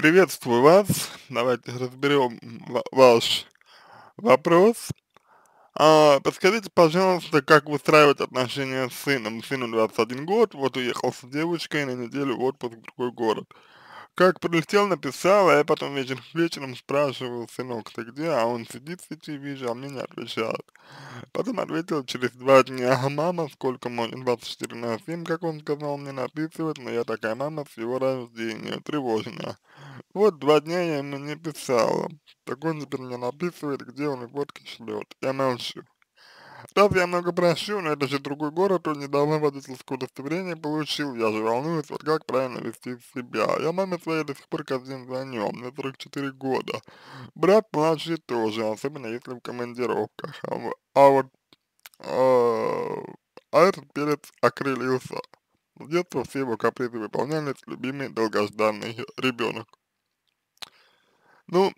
Приветствую вас. Давайте разберем ваш вопрос. А, подскажите, пожалуйста, как выстраивать отношения с сыном? Сыну 21 год, вот уехал с девочкой на неделю в отпуск в другой город. Как прилетел, написал, а я потом вечер, вечером спрашивал, сынок, ты где? А он сидит в сети, вижу, а мне не отвечает. Потом ответил через два дня, "А мама, сколько можно, 24 на 7, как он сказал, мне написывать, но я такая мама с его рождения, тревожная. Вот два дня я ему не писала. Так он теперь мне написывает, где он и водки шлет. Я молчу. Раз я много прощу, но это же другой город, он недавно водительское удостоверение получил, я же волнуюсь, вот как правильно вести себя. Я маме своей до сих пор каждый день звоню, мне 44 года. Брат младший тоже, особенно если в командировках. А, а вот, а, а, этот перец окрылился. С детства все его капризы выполнялись, любимый долгожданный ребенок. Ну,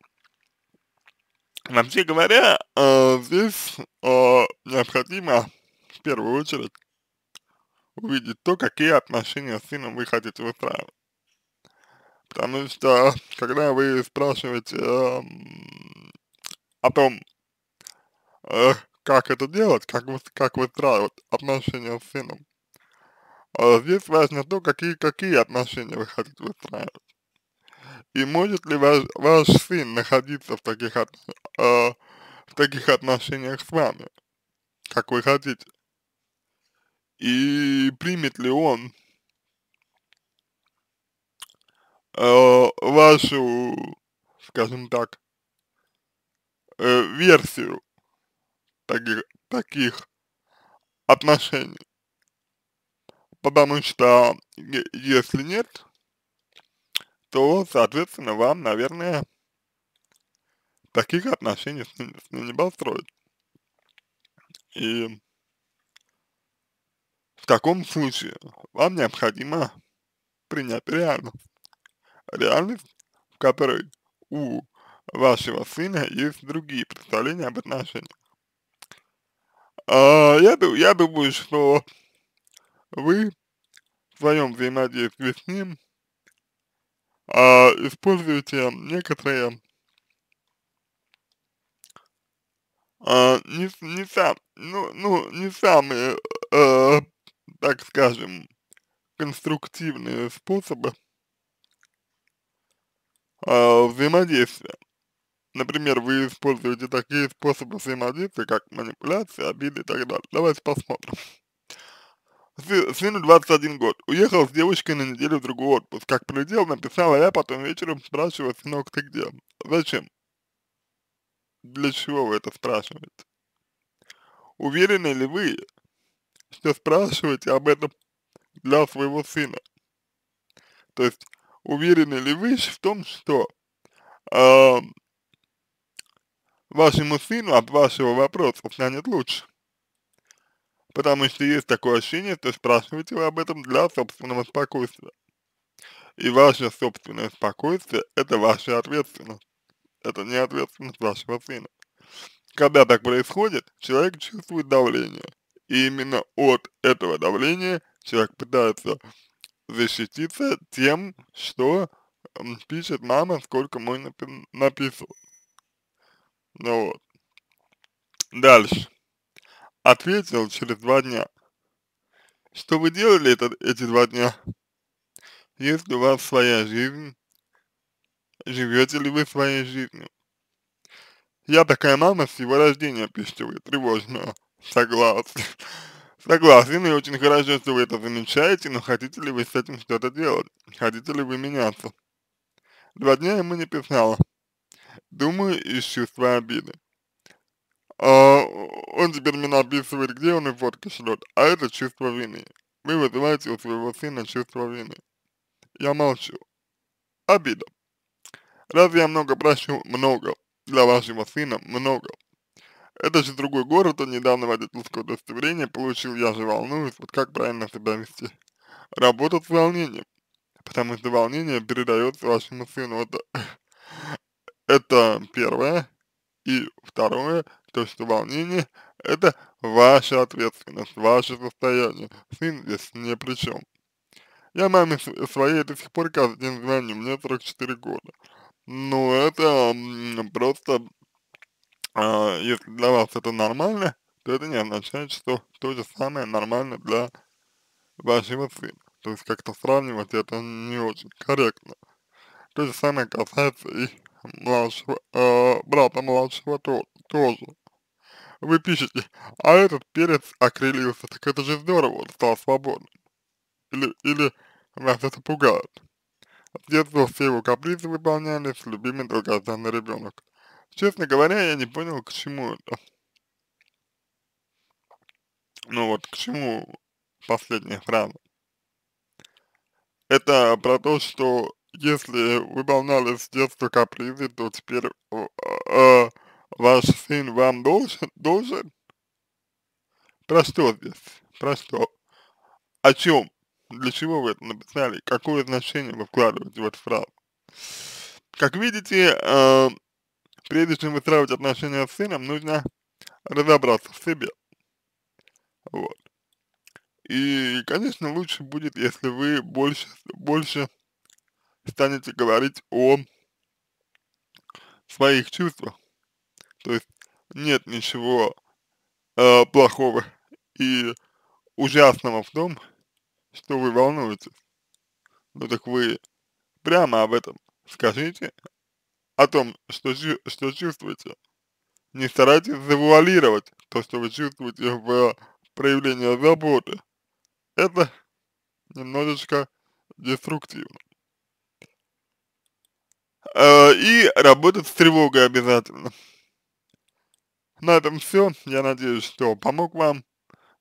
вообще говоря, э, здесь э, необходимо в первую очередь увидеть то, какие отношения с сыном вы хотите выстраивать. Потому что, когда вы спрашиваете э, о том, э, как это делать, как, как выстраивать отношения с сыном, э, здесь важно то, какие, какие отношения вы хотите выстраивать. И может ли ваш, ваш сын находиться в таких, от, э, в таких отношениях с вами, как вы хотите? И примет ли он э, вашу, скажем так, э, версию таких, таких отношений? Потому что если нет, то, соответственно, вам, наверное, таких отношений с, ней, с ней не построить. И в таком случае вам необходимо принять реальность. Реальность, в которой у вашего сына есть другие представления об отношениях. А, я, я думаю, что вы в своем взаимодействии с ним э, используете некоторые э, не, не сам, ну, ну, не самые, э, так скажем, конструктивные способы э, взаимодействия. Например, вы используете такие способы взаимодействия, как манипуляция, обиды и так далее. Давайте посмотрим. Сыну 21 год. Уехал с девочкой на неделю в другой отпуск. Как прилетел, написала я, потом вечером спрашиваю, сынок, ты где? Зачем? Для чего вы это спрашиваете? Уверены ли вы, что спрашиваете об этом для своего сына? То есть, уверены ли вы в том, что э, вашему сыну от вашего вопроса станет лучше? Потому что есть такое ощущение, что спрашиваете вы об этом для собственного спокойствия. И ваше собственное спокойствие – это ваша ответственность. Это не ответственность вашего сына. Когда так происходит, человек чувствует давление. И именно от этого давления человек пытается защититься тем, что пишет мама, сколько мы написал. Ну вот. Дальше. Ответил через два дня. Что вы делали это, эти два дня? Есть у вас своя жизнь? Живете ли вы своей жизнью? Я такая мама с его рождения, пишите вы, тревожно. Согласен. Согласен, и очень хорошо, что вы это замечаете, но хотите ли вы с этим что-то делать? Хотите ли вы меняться? Два дня ему не писала. Думаю, из чувства обиды. А, он теперь меня описывает, где он и фотки шлет, а это чувство вины. Вы вызываете у своего сына чувство вины. Я молчу. Обида. Разве я много прощу? Много. Для вашего сына много. Это же другой город, он недавно водительское удостоверение получил, я же волнуюсь, вот как правильно себя вести. Работать с волнением, потому что волнение передается вашему сыну, это, это первое. И второе, то, что волнение – это ваша ответственность, ваше состояние. Сын здесь не при чем. Я маме своей до сих пор каждый день звоню, мне 44 года. Ну, это просто, э, если для вас это нормально, то это не означает, что то же самое нормально для вашего сына. То есть как-то сравнивать это не очень корректно. То же самое касается и младшего, э, брата младшего то, тоже. Вы пишете, а этот перец окрылился, так это же здорово, он стал свободным. Или, или вас это пугает. С детства все его капризы выполнялись, любимый долгожданный ребенок. Честно говоря, я не понял, к чему это. Ну вот, к чему последняя фраза. Это про то, что если выполнялись с детства капризы, то теперь э, э, ваш сын вам должен, должен? Про что здесь? Про что? О чем? Для чего вы это написали? Какое значение вы вкладываете в эту фразу? Как видите, э, прежде чем выстраивать отношения с сыном, нужно разобраться в себе. Вот. И, конечно, лучше будет, если вы больше, больше станете говорить о своих чувствах, то есть нет ничего э, плохого и ужасного в том, что вы волнуетесь. Ну так вы прямо об этом скажите, о том, что, что чувствуете. Не старайтесь завуалировать то, что вы чувствуете в проявлении заботы. Это немножечко деструктивно. Э, и работать с тревогой обязательно. На этом все. Я надеюсь, что помог вам.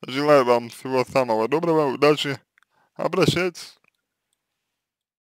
Желаю вам всего самого доброго, удачи. Обращайтесь.